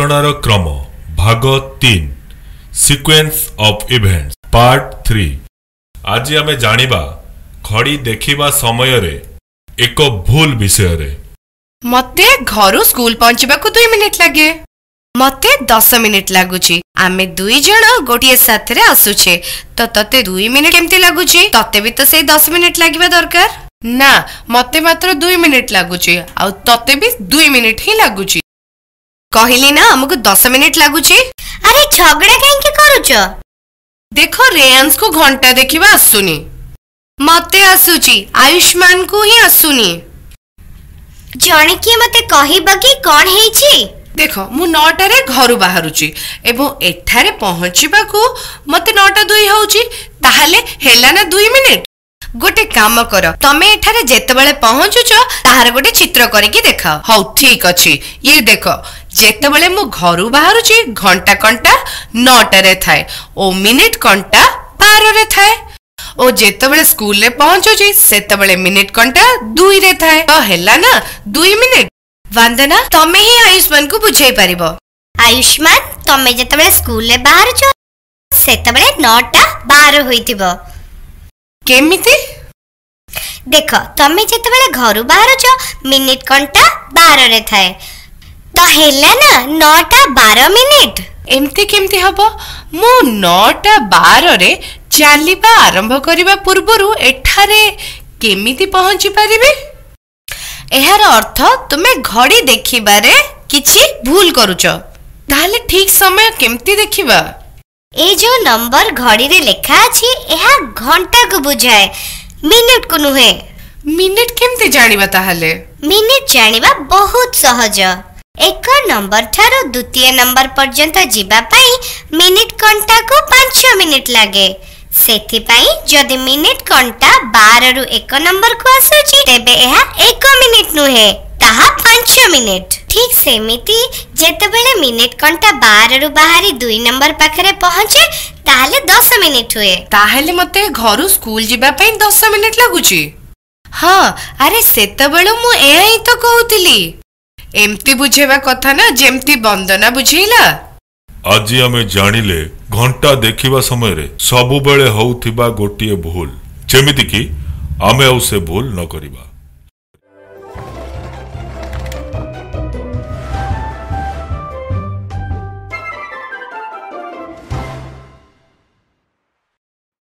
ঘটনার ক্রম ভাগ তিন sequence of events part three আজ আমি জাঁয়া খড়ি দেখিবা সময়রে এক ভুল বিষয়রে মতে ঘরু স্কুল পঞ্চিবাকু দুই মিনিট লাগে মতে দশ মিনিট লাগুচি আমি দুই জন গোটিয়ে সাথে আসুছে তো তোতে দুই মিনিট কেমতি লাগুচি তোতে বি তো সেই দশ মিনিট লাগিবা দরকার না মতে মাত্র দুই মিনিট লাগুচি আউ তোতে বি দুই মিনিট হি লাগুচি कहली ना आमको दस मिनिट लगुच अरे झगड़ा कहीं करुच देख रेयांश को घंटा देखा आसुनी मत आसुची आयुष्मान को ही आसुनी जड़े किए मत कह कौन है देख मु नौटार घर बाहरुची एवं एठारे पहुँचवा मत नौटा दुई हूँ ताहले हेला ना दुई मिनिट ଗୋଟେ କାମ କର ତମେ ଏଠାରେ ଯେତେବେଳେ ପହଞ୍ଚୁଛ ତାହାର ଗୋଟେ ଚିତ୍ର କରିକି ଦେଖାଅ ହଉ ଠିକ ଅଛି ଇଏ ଦେଖ ଯେତେବେଳେ ମୁଁ ଘରୁ ବାହାରୁଛି ଘଣ୍ଟା କଣ୍ଟା ନଅଟାରେ ଥାଏ ଓ ମିନିଟ୍ କଣ୍ଟା ବାରରେ ଥାଏ ଓ ଯେତେବେଳେ ସ୍କୁଲରେ ପହଞ୍ଚୁଛି ସେତେବେଳେ ମିନିଟ୍ କଣ୍ଟା ଦୁଇରେ ଥାଏ ତ ହେଲା ନା ଦୁଇ ମିନିଟ୍ ବାନ୍ଦନା ତମେ ହିଁ ଆୟୁଷ୍ମାନ୍କୁ ବୁଝେଇ ପାରିବ ଆୟୁଷ୍ମାନ ତମେ ଯେତେବେଳେ ସ୍କୁଲରେ ବାହାରୁଛ ସେତେବେଳେ ନଅଟା ବାର ହୋଇଥିବ କେମିତି ଦେଖ ତମେ ଯେତେବେଳେ ଘରୁ ବାହାରୁଛ ମିନିଟ୍ କଣ୍ଟା ବାରରେ ଥାଏ ତ ହେଲା ନା ନଅଟା ବାର ମିନିଟ୍ ଏମିତି କେମିତି ହବ ମୁଁ ନଅଟା ବାରରେ ଚାଲିବା ଆରମ୍ଭ କରିବା ପୂର୍ବରୁ ଏଠାରେ କେମିତି ପହଞ୍ଚି ପାରିବି ଏହାର ଅର୍ଥ ତୁମେ ଘଡ଼ି ଦେଖିବାରେ କିଛି ଭୁଲ କରୁଛ ତାହେଲେ ଠିକ୍ ସମୟ କେମିତି ଦେଖିବା ए जो नंबर घड़ी रे लिखा अछि एहा घंटा को बुझाए मिनिट को नुहे मिनिट केमते जानिबा ताहले मिनिट जानिबा बहुत सहज एक नंबर ठारो द्वितीय नंबर पर्यंत जीवा पाई मिनिट घंटा को 5 मिनिट लागे ସେଥିପାଇଁ ଯଦି ମିନିଟ୍ ଘଣ୍ଟା ବାରରୁ ଏକ ନମ୍ବରକୁ ଆସୁଛି ତେବେ ଏହା ଏକ ମିନିଟ୍ ନୁହେଁ ପାଞ୍ଚ ମିନିଟ୍ ଠିକ୍ ସେମିତି ଯେତେବେଳେ ମିନିଟ୍ କଣ୍ଟା ବାରରୁ ବାହାରି ଦୁଇ ନମ୍ବର ପାଖରେ ପହଞ୍ଚେ ତାହେଲେ ଦଶ ମିନିଟ୍ ହୁଏ ତାହେଲେ ମୋତେ ଘରୁ ସ୍କୁଲ ଯିବା ପାଇଁ ଦଶ ମିନିଟ୍ ଲାଗୁଛି ହଁ ଆରେ ସେତେବେଳେ ମୁଁ ଏହା ହିଁ ତ କହୁଥିଲି ଏମିତି ବୁଝେଇବା କଥା ନା ଯେମିତି ବନ୍ଦନା ବୁଝେଇଲା ଆଜି ଆମେ ଜାଣିଲେ ଘଣ୍ଟା ଦେଖିବା ସମୟରେ ସବୁବେଳେ ହଉଥିବା ଗୋଟିଏ ଭୁଲ ଯେମିତିକି ଆମେ ଆଉ ସେ ଭୁଲ ନ କରିବା